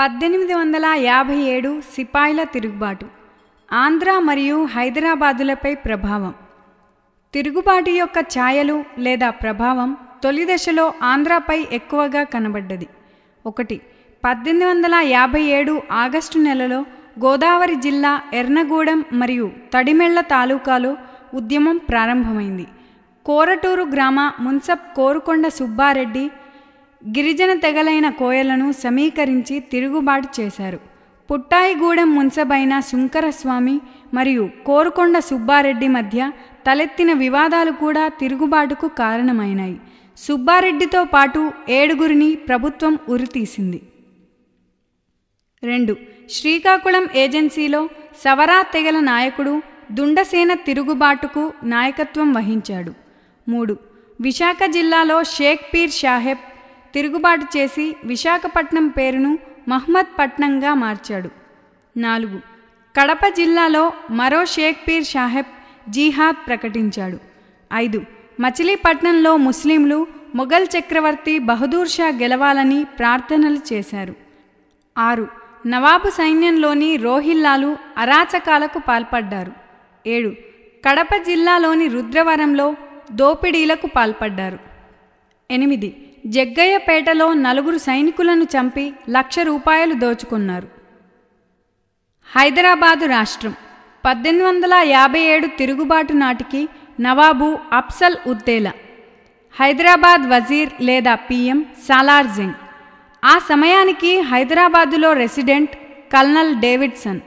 పద్దెనిమిది వందల యాభై ఏడు సిపాయిల తిరుగుబాటు ఆంధ్ర మరియు హైదరాబాదులపై ప్రభావం తిరుగుబాటు యొక్క ఛాయలు లేదా ప్రభావం తొలి దశలో ఆంధ్రాపై ఎక్కువగా కనబడ్డది ఒకటి పద్దెనిమిది వందల యాభై ఏడు ఆగస్టు నెలలో గోదావరి జిల్లా ఎర్నగూడెం మరియు తడిమెళ్ల తాలూకాలో ఉద్యమం ప్రారంభమైంది కోరటూరు గ్రామ మున్సబ్ కోరుకొండ సుబ్బారెడ్డి గిరిజన తెగలైన కోయలను సమీకరించి తిరుగుబాటు చేశారు పుట్టాయిగూడెం మున్సబైన శుంకరస్వామి మరియు కోరుకొండ సుబ్బారెడ్డి మధ్య తలెత్తిన వివాదాలు కూడా తిరుగుబాటుకు కారణమైనాయి సుబ్బారెడ్డితో పాటు ఏడుగురిని ప్రభుత్వం ఉరితీసింది రెండు శ్రీకాకుళం ఏజెన్సీలో సవరా తెగల నాయకుడు దుండసేన తిరుగుబాటుకు నాయకత్వం వహించాడు మూడు విశాఖ జిల్లాలో షేక్ పీర్ షాహెబ్ తిరుగుబాటు చేసి విశాఖపట్నం పేరును మహ్మద్ పట్నంగా మార్చాడు నాలుగు కడప జిల్లాలో మరో షేక్పీర్ షాహెబ్ జీహాద్ ప్రకటించాడు ఐదు మచిలీపట్నంలో ముస్లింలు మొఘల్ చక్రవర్తి బహదూర్ షా గెలవాలని ప్రార్థనలు చేశారు ఆరు నవాబు సైన్యంలోని రోహిల్లాలు అరాచకాలకు పాల్పడ్డారు ఏడు కడప జిల్లాలోని రుద్రవరంలో దోపిడీలకు పాల్పడ్డారు ఎనిమిది జగ్గయ్యపేటలో నలుగురు సైనికులను చంపి లక్ష రూపాయలు దోచుకున్నారు హైదరాబాదు రాష్ట్రం పద్దెనిమిది వందల యాభై ఏడు తిరుగుబాటు నాటికి నవాబు అప్సల్ ఉద్దేలా హైదరాబాద్ వజీర్ లేదా పిఎం సాలార్జింగ్ ఆ సమయానికి హైదరాబాదులో రెసిడెంట్ కల్నల్ డేవిడ్సన్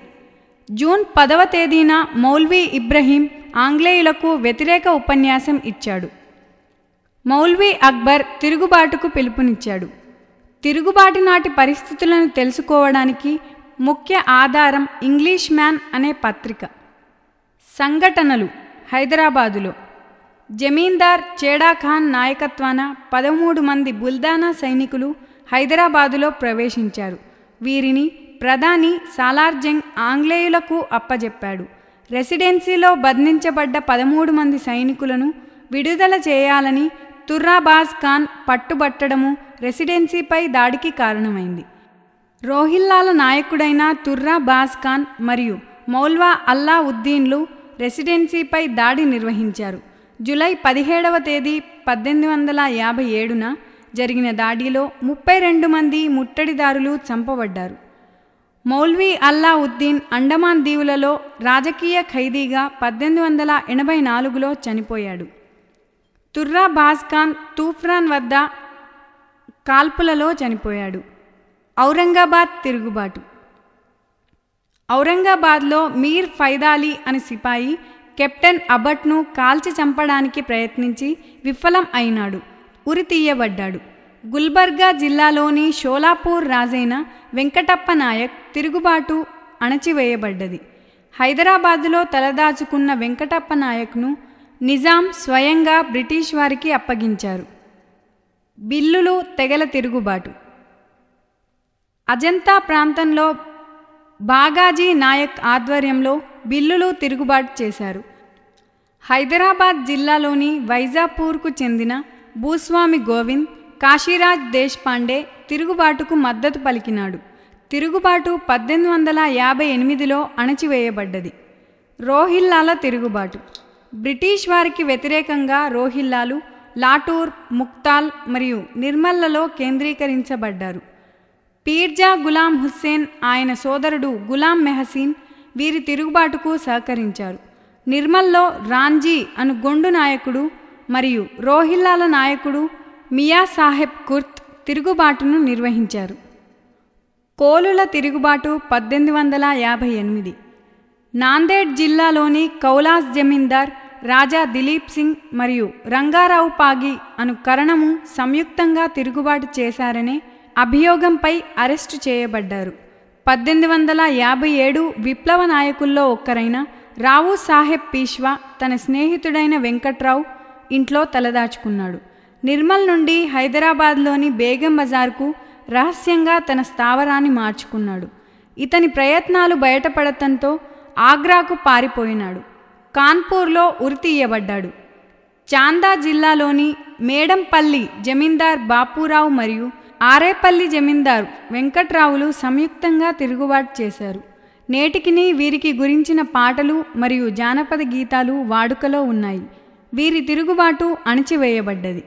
జూన్ పదవ తేదీన మౌల్వీ ఇబ్రహీం ఆంగ్లేయులకు వ్యతిరేక ఉపన్యాసం ఇచ్చాడు మౌల్వీ అక్బర్ తిరుగుబాటుకు పిలుపునిచ్చాడు తిరుగుబాటు నాటి పరిస్థితులను తెలుసుకోవడానికి ముఖ్య ఆధారం ఇంగ్లీష్ మ్యాన్ అనే పత్రిక సంఘటనలు హైదరాబాదులో జమీందార్ చేడాఖాన్ నాయకత్వాన పదమూడు మంది బుల్దానా సైనికులు హైదరాబాదులో ప్రవేశించారు వీరిని ప్రధాని సాలార్జంగ్ ఆంగ్లేయులకు అప్పజెప్పాడు రెసిడెన్సీలో బంధించబడ్డ పదమూడు మంది సైనికులను విడుదల చేయాలని తుర్రాబాజ్ ఖాన్ పట్టుబట్టడము రెసిడెన్సీపై దాడికి కారణమైంది రోహిల్లాల నాయకుడైన తుర్రా బాజ్ ఖాన్ మరియు మౌల్వా అల్లా ఉద్దీన్లు రెసిడెన్సీపై దాడి నిర్వహించారు జులై పదిహేడవ తేదీ పద్దెనిమిది వందల యాభై ఏడున జరిగిన దాడిలో ముప్పై రెండు మంది ముట్టడిదారులు చంపబడ్డారు మౌల్వీ అల్లా ఉద్దీన్ అండమాన్ దీవులలో రాజకీయ ఖైదీగా పద్దెనిమిది వందల ఎనభై నాలుగులో చనిపోయాడు తుర్రా బాజ్ఖాన్ తూఫ్రాన్ వద్ద కాల్పులలో చనిపోయాడు ఔరంగాబాద్ తిరుగుబాటు ఔరంగాబాద్లో మీర్ ఫైదాలీ అనే సిపాయి కెప్టెన్ అబట్ను కాల్చి చంపడానికి ప్రయత్నించి విఫలం అయినాడు ఉరి తీయబడ్డాడు గుల్బర్గా జిల్లాలోని షోలాపూర్ రాజైన వెంకటప్ప నాయక్ తిరుగుబాటు అణచివేయబడ్డది హైదరాబాదులో తలదాచుకున్న వెంకటప్ప నాయక్ను నిజాం స్వయంగా బ్రిటిష్ వారికి అప్పగించారు బిల్లులు తెగల తిరుగుబాటు అజంతా ప్రాంతంలో బాగాజీ నాయక్ ఆధ్వర్యంలో బిల్లులు తిరుగుబాటు చేశారు హైదరాబాద్ జిల్లాలోని వైజాపూర్కు చెందిన భూస్వామి గోవింద్ కాశీరాజ్ దేశ్పాండే తిరుగుబాటుకు మద్దతు పలికినాడు తిరుగుబాటు పద్దెనిమిది వందల యాభై ఎనిమిదిలో అణచివేయబడ్డది రోహిల్లాల తిరుగుబాటు బ్రిటిష్ వారికి వ్యతిరేకంగా రోహిల్లాలు లాటూర్ ముక్తాల్ మరియు నిర్మల్లలో కేంద్రీకరించబడ్డారు పీర్జా గులాం హుస్సేన్ ఆయన సోదరుడు గులాం మెహసీన్ వీరి తిరుగుబాటుకు సహకరించారు నిర్మల్లో రాంజీ అను గొండు నాయకుడు మరియు రోహిల్లాల నాయకుడు మియా సాహెబ్ కుర్త్ తిరుగుబాటును నిర్వహించారు కోలుల తిరుగుబాటు పద్దెనిమిది వందల యాభై ఎనిమిది నాందేడ్ జిల్లాలోని కౌలాస్ జమీందార్ రాజా దిలీప్ సింగ్ మరియు రంగారావు పాగి అను కరణము సంయుక్తంగా తిరుగుబాటు చేశారనే అభియోగంపై అరెస్టు చేయబడ్డారు పద్దెనిమిది వందల యాభై ఏడు విప్లవ నాయకుల్లో ఒక్కరైన రావు సాహెబ్ పీష్వా తన స్నేహితుడైన వెంకట్రావు ఇంట్లో తలదాచుకున్నాడు నిర్మల్ నుండి హైదరాబాద్లోని బేగం బజార్కు రహస్యంగా తన స్థావరాన్ని మార్చుకున్నాడు ఇతని ప్రయత్నాలు బయటపడటంతో ఆగ్రాకు పారిపోయినాడు కాన్పూర్లో ఉరితీయబడ్డాడు చాందా జిల్లాలోని మేడంపల్లి జమీందార్ బాపురావు మరియు ఆరేపల్లి జమీందారు వెంకట్రావులు సంయుక్తంగా తిరుగుబాటు చేశారు నేటికిని వీరికి గురించిన పాటలు మరియు జానపద గీతాలు వాడుకలో ఉన్నాయి వీరి తిరుగుబాటు అణచివేయబడ్డది